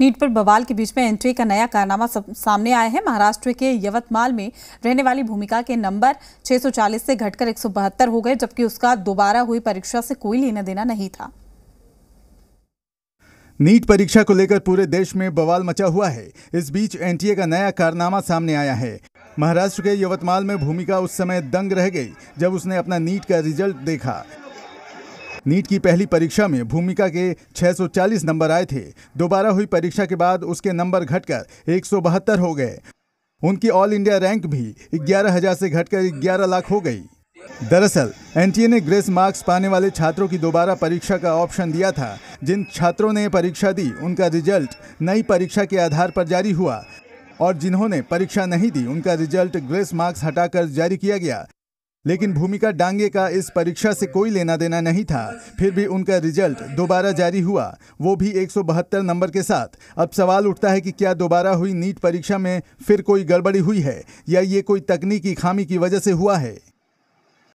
NEET पर बवाल के बीच में एंट्री का नया कारनामा सामने आया है महाराष्ट्र के यवतमाल में रहने वाली भूमिका के नंबर 640 से घटकर एक हो गए जबकि उसका दोबारा हुई परीक्षा से कोई लेना देना नहीं था नीट परीक्षा को लेकर पूरे देश में बवाल मचा हुआ है इस बीच एनटीए का नया कारनामा सामने आया है महाराष्ट्र के यवतमाल में भूमिका उस समय दंग रह गई जब उसने अपना नीट का रिजल्ट देखा नीट की पहली परीक्षा में भूमिका के 640 नंबर आए थे दोबारा हुई परीक्षा के बाद उसके नंबर घटकर एक हो गए उनकी ऑल इंडिया रैंक भी ग्यारह से घटकर ग्यारह लाख हो गई दरअसल एनटीए ने ग्रेस मार्क्स पाने वाले छात्रों की दोबारा परीक्षा का ऑप्शन दिया था जिन छात्रों ने परीक्षा दी उनका रिजल्ट नई परीक्षा के आधार पर जारी हुआ और जिन्होंने परीक्षा नहीं दी उनका रिजल्ट ग्रेस मार्क्स हटाकर जारी किया गया लेकिन भूमिका डांगे का इस परीक्षा से कोई लेना देना नहीं था फिर भी उनका रिजल्ट दोबारा जारी हुआ वो भी एक नंबर के साथ अब सवाल उठता है कि क्या दोबारा हुई नीट परीक्षा में फिर कोई गड़बड़ी हुई है या ये कोई तकनीकी खामी की वजह से हुआ है